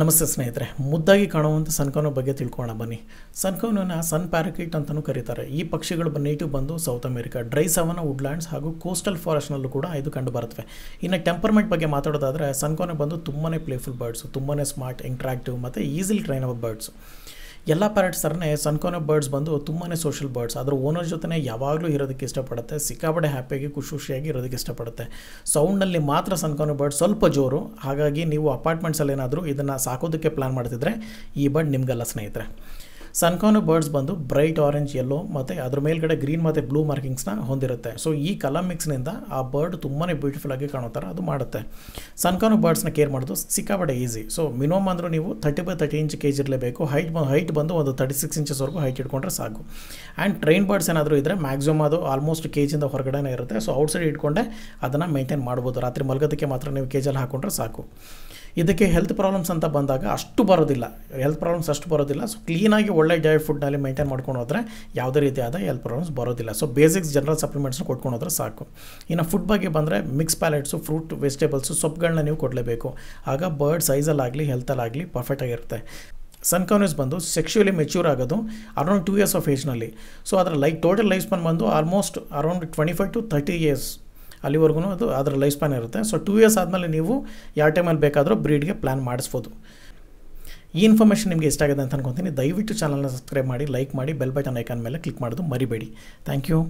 ನಮಸ್ತೆ ಸ್ನೇಹಿತರೆ ಮುದ್ದಾಗಿ ಕಾಣುವಂಥ ಸನ್ಕೌನ ಬಗ್ಗೆ ತಿಳ್ಕೊಳ್ಳೋಣ ಬನ್ನಿ ಸನ್ಕೌನನ್ನು ಸನ್ ಪ್ಯಾರಕಿಟ್ ಅಂತಲೂ ಕರೀತಾರೆ ಈ ಪಕ್ಷಿಗಳು ನೇಟಿವ್ ಬಂದು South America dry savanna woodlands ಹಾಗೂ ಕೋಸ್ಟಲ್ ಫಾರೆಸ್ಟ್ನಲ್ಲೂ ಕೂಡ ಇದು ಕಂಡು ಬರುತ್ತವೆ ಇನ್ನು ಟೆಂಪರ್ಮೆಂಟ್ ಬಗ್ಗೆ ಮಾತಾಡೋದಾದರೆ ಸನ್ಕೌನ ಬಂದು ತುಂಬಾ ಪ್ಲೇಫುಲ್ ಬರ್ಡ್ಸು ತುಂಬಾ ಸ್ಮಾರ್ಟ್ ಇಂಟ್ರಾಕ್ಟಿವ್ ಮತ್ತು ಈಸಿಲಿ ಟ್ರೈನ್ ಅವ ಬರ್ಡ್ಸು ಎಲ್ಲ ಪ್ಯಾರೆಟ್ಸ್ ಥರನೇ ಸನ್ಕೋನ ಬರ್ಡ್ಸ್ ಬಂದು ತುಂಬಾ ಸೋಷಿಯಲ್ ಬರ್ಡ್ಸ್ ಅದರ ಓನರ್ ಜೊತೆ ಯಾವಾಗಲೂ ಇರೋದಕ್ಕೆ ಇಷ್ಟಪಡುತ್ತೆ ಸಿಕ್ಕಾಪಡೆ ಹ್ಯಾಪಿಯಾಗಿ ಖುಷಿ ಖುಷಿಯಾಗಿ ಇರೋದಕ್ಕೆ ಇಷ್ಟಪಡುತ್ತೆ ಸೌಂಡ್ನಲ್ಲಿ ಮಾತ್ರ ಸನ್ಕೋನ ಬರ್ಡ್ ಸ್ವಲ್ಪ ಜೋರು ಹಾಗಾಗಿ ನೀವು ಅಪಾರ್ಟ್ಮೆಂಟ್ಸಲ್ಲಿ ಏನಾದರೂ ಇದನ್ನು ಸಾಕೋದಕ್ಕೆ ಪ್ಲ್ಯಾನ್ ಮಾಡ್ತಿದ್ರೆ ಈ ಬರ್ಡ್ ನಿಮಗಲ್ಲ ಸ್ನೇಹಿತರೆ ಸನ್ಕಾನು ಬರ್ಡ್ಸ್ ಬಂದು ಬ್ರೈಟ್ ಆರೆಂಜ್ ಯೆಲ್ಲೋ ಮತ್ತು ಅದ್ರ ಮೇಲ್ಗಡೆ ಗ್ರೀನ್ ಮತ್ತು ಬ್ಲೂ ಮಾರ್ಕಿಂಗ್ಸ್ನ ಹೊಂದಿರುತ್ತೆ ಸೊ ಈ ಕಲರ್ ಮಿಕ್ಸ್ನಿಂದ ಆ ಬರ್ಡ್ ತುಂಬಾ ಬ್ಯೂಟಿಫುಲ್ ಆಗಿ ಕಾಣೋ ಥರ ಅದು ಮಾಡುತ್ತೆ ಸನ್ಕಾನು ಬರ್ಡ್ಸ್ನ ಕೇರ್ ಮಾಡೋದು ಸಿಕ್ಕಾಪಟ್ಟೆ ಈಸಿ ಸೊ ಮಿನಿಮಮ್ ಅಂದರೂ ನೀವು ತರ್ಟಿ ಬೈ ತರ್ಟಿ ಇಂಚ್ ಕೆ ಇರಲೇಬೇಕು ಹೈಟ್ ಹೈಟ್ ಬಂದು ಒಂದು ತರ್ಟಿ ಸಿಕ್ಸ್ ಇಂಚಸ್ವರೆಗೂ ಹೈಟ್ ಇಟ್ಕೊಂಡ್ರೆ ಸಾಕು ಆ್ಯಂಡ್ ಟ್ರೈನ್ ಬರ್ಡ್ಸ್ ಏನಾದರೂ ಇದ್ದರೆ ಮ್ಯಾಕ್ಸಿಮಮ್ ಅದು ಆಲ್ಮೋಸ್ಟ್ ಕೆ ಜಿಂದ ಹೊರಗಡೆನೇ ಇರುತ್ತೆ ಸೊ ಔಟ್ಸೈಡ್ ಇಟ್ಕೊಂಡೆ ಅದನ್ನು ಮೇಂಟೈನ್ ಮಾಡ್ಬೋದು ರಾತ್ರಿ ಮಲಗೋದಕ್ಕೆ ಮಾತ್ರ ನೀವು ಕೆಜಿಯಲ್ಲಿ ಹಾಕೊಂಡ್ರೆ ಸಾಕು ಇದಕ್ಕೆ ಹೆಲ್ತ್ ಪ್ರಾಬ್ಲಮ್ಸ್ ಅಂತ ಬಂದಾಗ ಅಷ್ಟು ಬರೋದಿಲ್ಲ ಹೆಲ್ತ್ ಪ್ರಾಬ್ಲಮ್ಸ್ ಅಷ್ಟು ಬರೋದಿಲ್ಲ ಸೊ ಕ್ಲೀನಾಗಿ ಒಳ್ಳೆ ಜೈ ಫುಡ್ನಲ್ಲಿ ಮೇಂಟೈನ್ ಮಾಡ್ಕೊಂಡು ಹೋದರೆ ಯಾವುದೇ ರೀತಿಯಾದ ಹೆಲ್ತ್ ಪ್ರಾಬ್ಲಮ್ಸ್ ಬರೋದಿಲ್ಲ ಸೊ ಬೇಸಿಕ್ಸ್ ಜನರಲ್ ಸಪ್ಲಿಮೆಂಟ್ಸ್ನ ಕೊಟ್ಕೊಂಡು ಹೋದ್ರೆ ಸಾಕು ಇನ್ನು ಫುಡ್ ಬಗ್ಗೆ ಬಂದರೆ ಮಿಕ್ಸ್ ಪ್ಯಾಲೆಟ್ಸು ಫ್ರೂಟ್ ವೆಜಿಟೇಬಲ್ಸು ಸೊಪ್ಪುಗಳನ್ನ ನೀವು ಕೊಡಲೇಬೇಕು ಆಗ ಬರ್ಡ್ ಸೈಜಲ್ಲಾಗಲಿ ಹೆಲ್ತಲ್ಲಾಗಲಿ ಪರ್ಫೆಕ್ಟಾಗಿರುತ್ತೆ ಸನ್ಕಾನ್ಯೂಸ್ ಬಂದು ಸೆಕ್ಷುಯಲಿ ಮೆಚ್ಯೂರ್ ಆಗೋದು ಅರೌಂಡ್ ಟೂ ಇಯರ್ಸ್ ಆಫ್ ಏಜ್ನಲ್ಲಿ ಸೊ ಅದರ ಲೈಕ್ ಟೋಟಲ್ ಲೈಫ್ ಸ್ಪನ್ ಬಂದು almost around twenty five to thirty years ಅಲ್ಲಿವರೆಗೂ ಅದು ಅದರ ಲೈಫ್ ಸ್ಪ್ಯಾನ್ ಇರುತ್ತೆ ಸೊ ಟೂ ಇಯರ್ಸ್ ಆದಮೇಲೆ ನೀವು ಯಾವ ಟೈಮಲ್ಲಿ ಬೇಕಾದರೂ ಬ್ರೀಡ್ಗೆ ಪ್ಲ್ಯಾನ್ ಮಾಡಿಸ್ಬೋದು ಈ ಇನ್ಫಾರ್ಮೇಷನ್ ನಿಮಗೆ ಇಷ್ಟ ಆಗಿದೆ ಅಂತ ಅನ್ಕೊತೀನಿ ದಯವಿಟ್ಟು ಚಾನಲ್ನ ಸಬ್ಸ್ಕ್ರೈಬ್ ಮಾಡಿ ಲೈಕ್ ಮಾಡಿ ಬೆಲ್ ಬಟನ್ ಐಕಾನ್ ಮೇಲೆ ಕ್ಲಿಕ್ ಮಾಡೋದು ಮರಿಬೇಡಿ ಥ್ಯಾಂಕ್ ಯು